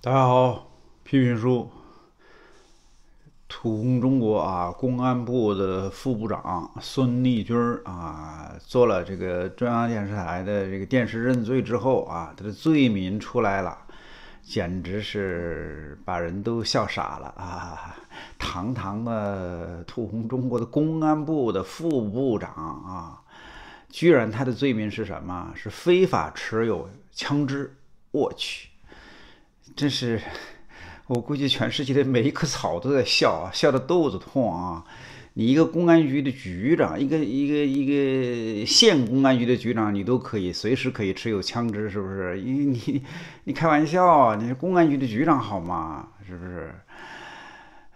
大家好，批评叔，土红中国啊，公安部的副部长孙立军儿啊，做了这个中央电视台的这个电视认罪之后啊，他的罪名出来了，简直是把人都笑傻了啊！堂堂的土红中国的公安部的副部长啊，居然他的罪名是什么？是非法持有枪支！我去。真是，我估计全世界的每一棵草都在笑，笑得肚子痛啊！你一个公安局的局长，一个一个一个县公安局的局长，你都可以随时可以持有枪支，是不是？你你你开玩笑，你是公安局的局长好吗？是不是？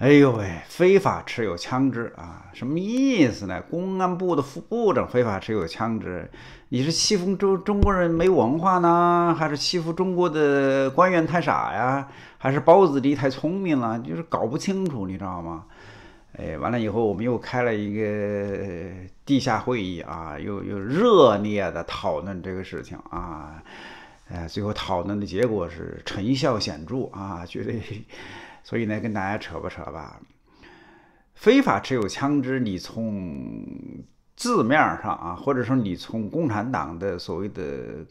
哎呦喂！非法持有枪支啊，什么意思呢？公安部的副部长非法持有枪支，你是欺负中中国人没文化呢，还是欺负中国的官员太傻呀，还是包子弟太聪明了？就是搞不清楚，你知道吗？哎，完了以后，我们又开了一个地下会议啊，又又热烈的讨论这个事情啊，哎，最后讨论的结果是成效显著啊，绝对。所以呢，跟大家扯吧扯吧。非法持有枪支，你从字面上啊，或者说你从共产党的所谓的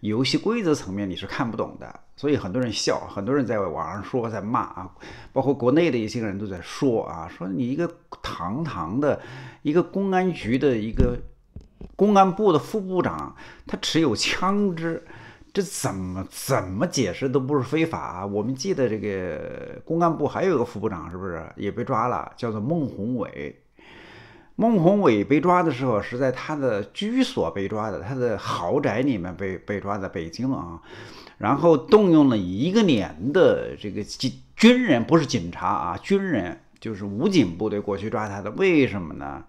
游戏规则层面，你是看不懂的。所以很多人笑，很多人在网上说，在骂啊，包括国内的一些人都在说啊，说你一个堂堂的、一个公安局的一个公安部的副部长，他持有枪支。这怎么怎么解释都不是非法。我们记得这个公安部还有一个副部长是不是也被抓了？叫做孟宏伟。孟宏伟被抓的时候是在他的居所被抓的，他的豪宅里面被被抓在北京啊，然后动用了一个连的这个警军人，不是警察啊，军人就是武警部队过去抓他的。为什么呢？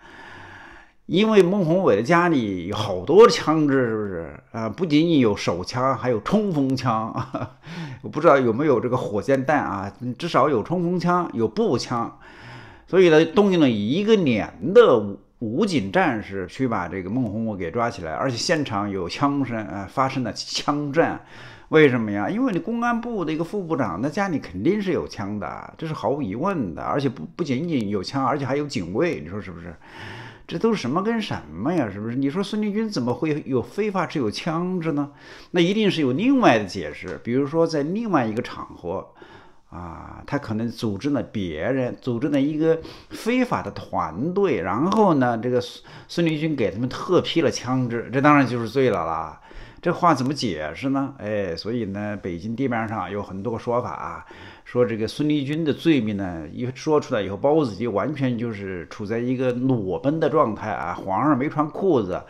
因为孟宏伟的家里有好多枪支，是不是？啊，不仅仅有手枪，还有冲锋枪，我不知道有没有这个火箭弹啊，至少有冲锋枪，有步枪。所以呢，动用了一个连的武警战士去把这个孟宏伟给抓起来，而且现场有枪声，呃，发生了枪战。为什么呀？因为你公安部的一个副部长，那家里肯定是有枪的，这是毫无疑问的。而且不不仅仅有枪，而且还有警卫，你说是不是？这都是什么跟什么呀？是不是？你说孙立军怎么会有非法持有枪支呢？那一定是有另外的解释，比如说在另外一个场合，啊，他可能组织了别人，组织了一个非法的团队，然后呢，这个孙立军给他们特批了枪支，这当然就是罪了啦。这话怎么解释呢？哎，所以呢，北京地面上有很多说法啊，说这个孙立军的罪名呢，一说出来以后，包子就完全就是处在一个裸奔的状态啊，皇上没穿裤子，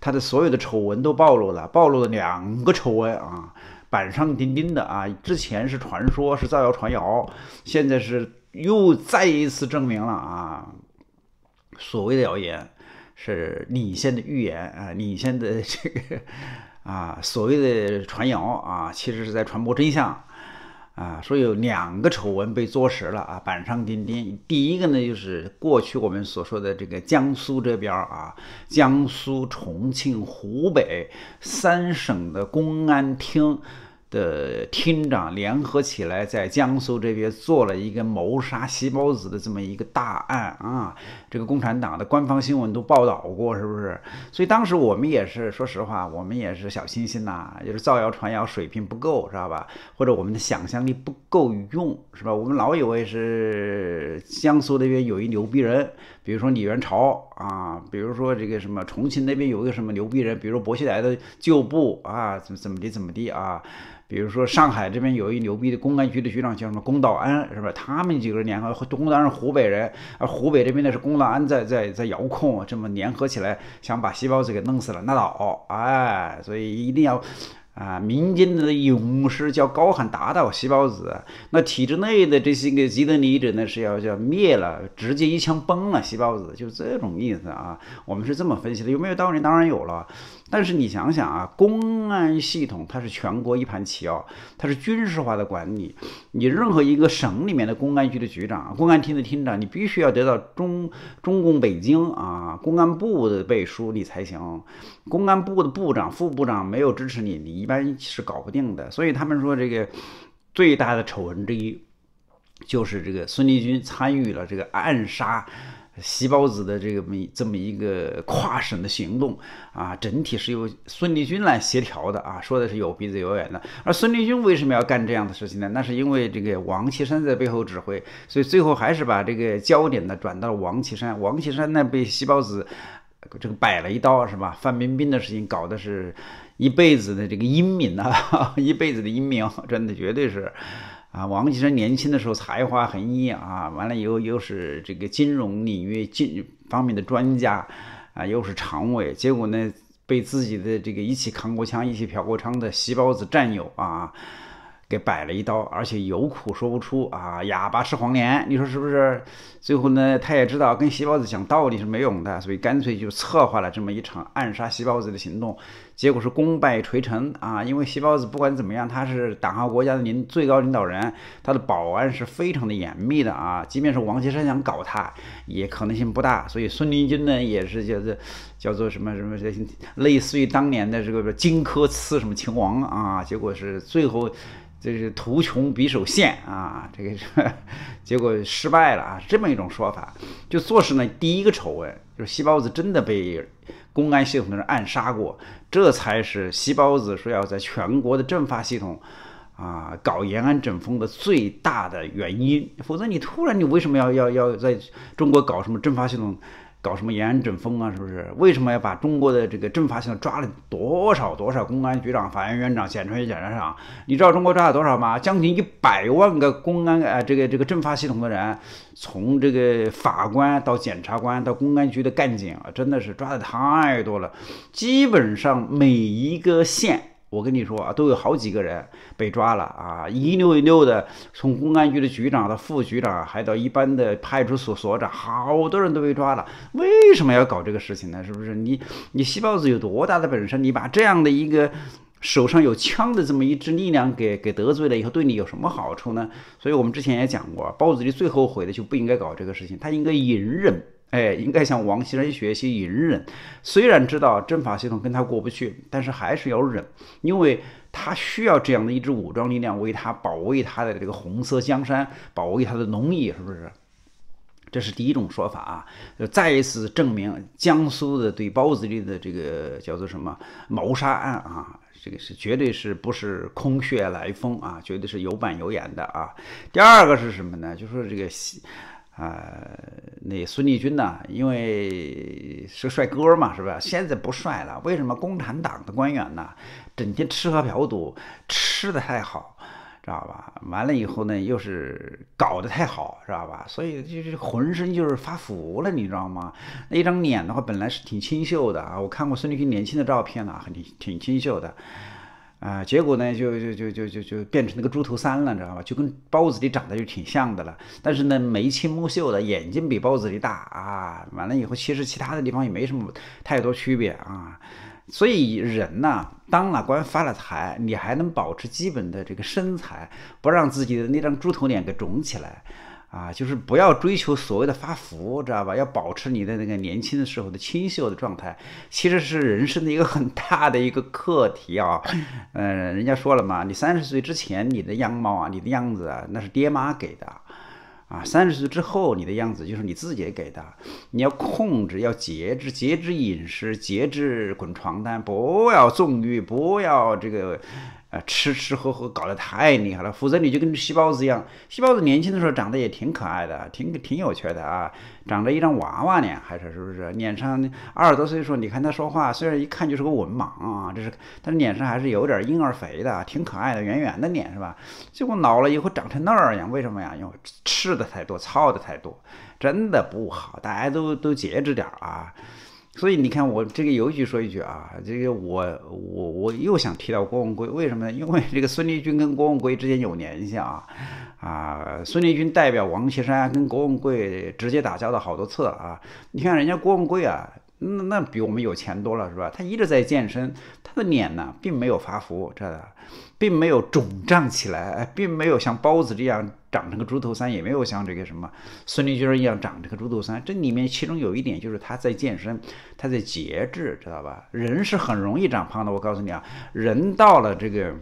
他的所有的丑闻都暴露了，暴露了两个丑闻啊，板上钉钉的啊，之前是传说是造谣传谣，现在是又再一次证明了啊，所谓的谣言是领先的预言啊，领先的这个。啊，所谓的传谣啊，其实是在传播真相啊。说有两个丑闻被坐实了啊，板上钉钉。第一个呢，就是过去我们所说的这个江苏这边啊，江苏、重庆、湖北三省的公安厅。的厅长联合起来，在江苏这边做了一个谋杀西包子的这么一个大案啊！这个共产党的官方新闻都报道过，是不是？所以当时我们也是，说实话，我们也是小心心呐，也是造谣传谣水平不够，知道吧？或者我们的想象力不够用，是吧？我们老以为是江苏那边有一牛逼人。比如说李元朝啊，比如说这个什么重庆那边有一个什么牛逼人，比如薄熙来的旧部啊，怎么怎么的怎么的啊？比如说上海这边有一牛逼的公安局的局长叫什么龚道安，是吧？他们几个人联合，龚道安是湖北人，啊，湖北这边的是龚道安在在在遥控，这么联合起来想把细包子给弄死了，那倒哎，所以一定要。啊，民间的勇士叫高喊打倒细胞子，那体制内的这些个极端主义者呢是要叫灭了，直接一枪崩了细胞子，就这种意思啊。我们是这么分析的，有没有道理？当然有了。但是你想想啊，公安系统它是全国一盘棋哦，它是军事化的管理。你任何一个省里面的公安局的局长、公安厅的厅长，你必须要得到中中共北京啊公安部的背书，你才行。公安部的部长、副部长没有支持你，你。一般是搞不定的，所以他们说这个最大的丑闻之一就是这个孙立军参与了这个暗杀席包子的这么这么一个跨省的行动啊，整体是由孙立军来协调的啊，说的是有鼻子有眼的。而孙立军为什么要干这样的事情呢？那是因为这个王岐山在背后指挥，所以最后还是把这个焦点呢转到王岐山。王岐山呢被席包子这个摆了一刀是吧？范冰冰的事情搞的是。一辈子的这个英明啊，一辈子的英明，真的绝对是，啊，王岐山年轻的时候才华横溢啊，完了以后又是这个金融领域金方面的专家啊，又是常委，结果呢，被自己的这个一起扛过枪、一起嫖过娼的“细胞子”战友啊。给摆了一刀，而且有苦说不出啊！哑巴吃黄连，你说是不是？最后呢，他也知道跟西包子讲道理是没用的，所以干脆就策划了这么一场暗杀西包子的行动。结果是功败垂成啊！因为西包子不管怎么样，他是党和国家的领最高领导人，他的保安是非常的严密的啊！即便是王岐山想搞他，也可能性不大。所以孙立军呢，也是就是叫做什么什么，类似于当年的这个荆轲刺什么秦王啊！结果是最后。这是图穷匕首现啊，这个 结果失败了啊，这么一种说法，就做事呢第一个丑闻，就是西包子真的被公安系统的人暗杀过，这才是西包子说要在全国的政法系统啊搞延安整风的最大的原因，否则你突然你为什么要要要在中国搞什么政法系统？搞什么严整风啊？是不是？为什么要把中国的这个政法系统抓了多少多少公安局长、法院院长、检察院检察长？你知道中国抓了多少吗？将近一百万个公安，呃，这个这个政法系统的人，从这个法官到检察官到公安局的干警啊，真的是抓的太多了，基本上每一个县。我跟你说啊，都有好几个人被抓了啊，一溜一溜的，从公安局的局长到副局长，还到一般的派出所所长，好多人都被抓了。为什么要搞这个事情呢？是不是？你你西豹子有多大的本事？你把这样的一个手上有枪的这么一支力量给给得罪了以后，对你有什么好处呢？所以，我们之前也讲过，豹子里最后悔的就不应该搞这个事情，他应该隐忍。哎，应该向王锡山学习隐忍。虽然知道政法系统跟他过不去，但是还是要忍，因为他需要这样的一支武装力量为他保卫他的这个红色江山，保卫他的农业，是不是？这是第一种说法啊，再一次证明江苏的对包子里的这个叫做什么谋杀案啊，这个是绝对是不是空穴来风啊，绝对是有板有眼的啊。第二个是什么呢？就是这个。呃，那孙立军呢？因为是帅哥嘛，是吧？现在不帅了，为什么共产党的官员呢？整天吃喝嫖赌，吃的太好，知道吧？完了以后呢，又是搞得太好，知道吧？所以就是浑身就是发福了，你知道吗？那一张脸的话，本来是挺清秀的啊，我看过孙立军年轻的照片呢、很挺挺清秀的。啊，结果呢，就就就就就就变成那个猪头三了，你知道吧？就跟包子里长得就挺像的了，但是呢，眉清目秀的眼睛比包子里大啊。完了以后，其实其他的地方也没什么太多区别啊。所以人呢，当了官发了财，你还能保持基本的这个身材，不让自己的那张猪头脸给肿起来。啊，就是不要追求所谓的发福，知道吧？要保持你的那个年轻的时候的清秀的状态，其实是人生的一个很大的一个课题啊。嗯，人家说了嘛，你三十岁之前你的样貌啊、你的样子啊，那是爹妈给的，啊，三十岁之后你的样子就是你自己给的，你要控制、要节制、节制饮食、节制滚床单，不要纵欲，不要这个。啊，吃吃喝喝搞得太厉害了，否则你就跟细胞子一样。细胞子年轻的时候长得也挺可爱的，挺挺有趣的啊，长着一张娃娃脸，还是是不是？脸上二十多岁的时候，你看他说话，虽然一看就是个文盲啊，这是，但是脸上还是有点婴儿肥的，挺可爱的，圆圆的脸是吧？结果老了以后长成那儿样，为什么呀？因为吃的太多，操的太多，真的不好，大家都都节制点啊。所以你看，我这个尤其说一句啊，这个我我我又想提到郭文贵，为什么呢？因为这个孙立军跟郭文贵之间有联系啊，啊，孙立军代表王岐山跟郭文贵直接打交道好多次啊，你看人家郭文贵啊。那那比我们有钱多了是吧？他一直在健身，他的脸呢并没有发福，这并没有肿胀起来，哎，并没有像包子这样长成个猪头三，也没有像这个什么孙立军一样长成个猪头三。这里面其中有一点就是他在健身，他在节制，知道吧？人是很容易长胖的，我告诉你啊，人到了这个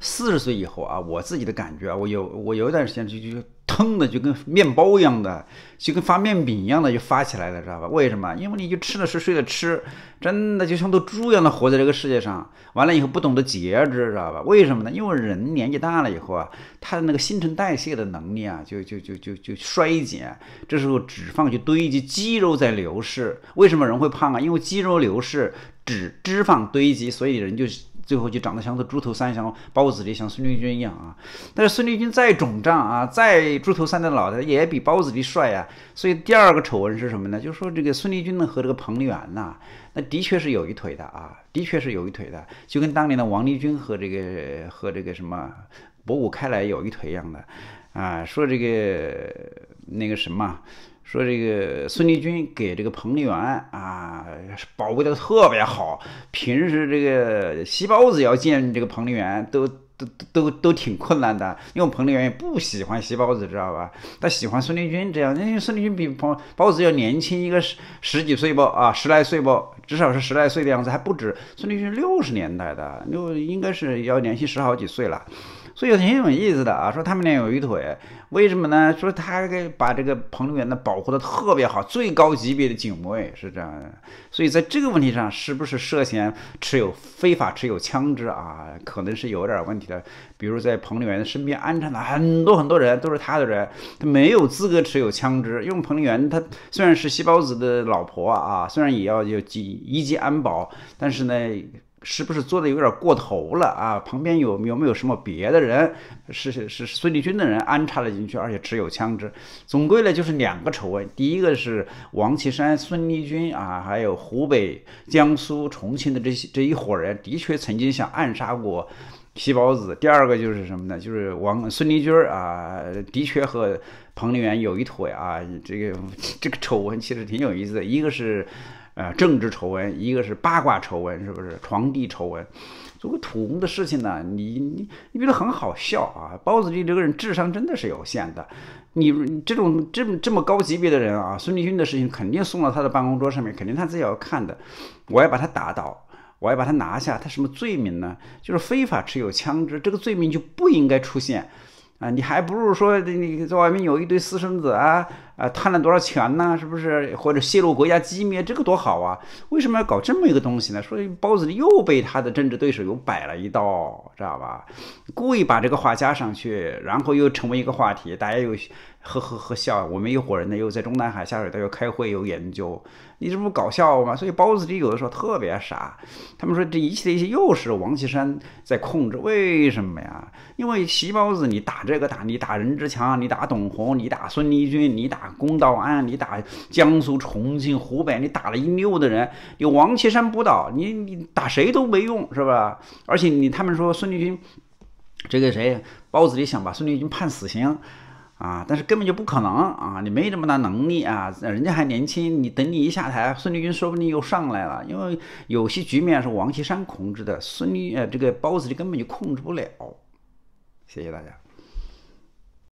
四十岁以后啊，我自己的感觉，啊，我有我有一段时间就就。腾的就跟面包一样的，就跟发面饼一样的就发起来了，知道吧？为什么？因为你就吃了睡睡了吃，真的就像头猪一样的活在这个世界上。完了以后不懂得节制，知道吧？为什么呢？因为人年纪大了以后啊，他的那个新陈代谢的能力啊，就就就就就衰减，这时候脂肪就堆积，肌肉在流失。为什么人会胖啊？因为肌肉流失，脂脂肪堆积，所以人就。最后就长得像头猪头三，像包子的，像孙立军一样啊。但是孙立军再肿胀啊，再猪头三的脑袋也比包子的帅啊。所以第二个丑闻是什么呢？就是说这个孙立军呢和这个彭丽媛呐，那的确是有一腿的啊，的确是有一腿的，就跟当年的王立军和这个和这个什么博古开来有一腿一样的啊。说这个那个什么。说这个孙立军给这个彭丽媛啊，保护的特别好。平时这个席包子要见这个彭丽媛，都都都都挺困难的，因为彭丽媛也不喜欢席包子，知道吧？他喜欢孙立军这样。因为孙立军比彭包子要年轻一个十十几岁不啊，十来岁不，至少是十来岁的样子，还不止。孙立军六十年代的，六应该是要年轻十好几岁了。所以挺有意思的啊，说他们俩有一腿，为什么呢？说他给把这个彭丽媛呢保护的特别好，最高级别的警卫是这样的。所以在这个问题上，是不是涉嫌持有非法持有枪支啊？可能是有点问题的。比如在彭丽媛身边安插了很多很多人，都是他的人，他没有资格持有枪支。因为彭丽媛她虽然是细胞子的老婆啊，虽然也要有几一级安保，但是呢。是不是做的有点过头了啊？旁边有有没有什么别的人是是是孙立军的人安插了进去，而且持有枪支？总归呢，就是两个丑闻。第一个是王岐山、孙立军啊，还有湖北、江苏、重庆的这些这一伙人，的确曾经想暗杀过皮包子。第二个就是什么呢？就是王孙立军儿啊，的确和彭丽媛有一腿啊。这个这个丑闻其实挺有意思。的。一个是。呃，政治丑闻，一个是八卦丑闻，是不是床地丑闻？作为土公的事情呢？你你你，觉得很好笑啊！包子弟这个人智商真的是有限的。你这种这么这么高级别的人啊，孙立军的事情肯定送到他的办公桌上面，肯定他自己要看的。我要把他打倒，我要把他拿下。他什么罪名呢？就是非法持有枪支，这个罪名就不应该出现啊！你还不如说，你在外面有一堆私生子啊！啊，贪了多少钱呢？是不是或者泄露国家机密？这个多好啊！为什么要搞这么一个东西呢？所以包子又被他的政治对手又摆了一道，知道吧？故意把这个话加上去，然后又成为一个话题，大家又呵呵呵笑。我们一伙人呢又在中南海下水道又开会又研究，你这不搞笑吗？所以包子里有的时候特别傻。他们说这一切的一切又是王岐山在控制，为什么呀？因为习包子，你打这个打你打任志强，你打董红，你打孙立军，你打。公道案，你打江苏、重庆、湖北，你打了一溜的人。有王岐山不倒，你你打谁都没用，是吧？而且你他们说孙立军，这个谁，包子里想把孙立军判死刑，啊，但是根本就不可能啊，你没这么大能力啊，人家还年轻，你等你一下台，孙立军说不定又上来了，因为有些局面是王岐山控制的，孙立呃这个包子就根本就控制不了。谢谢大家。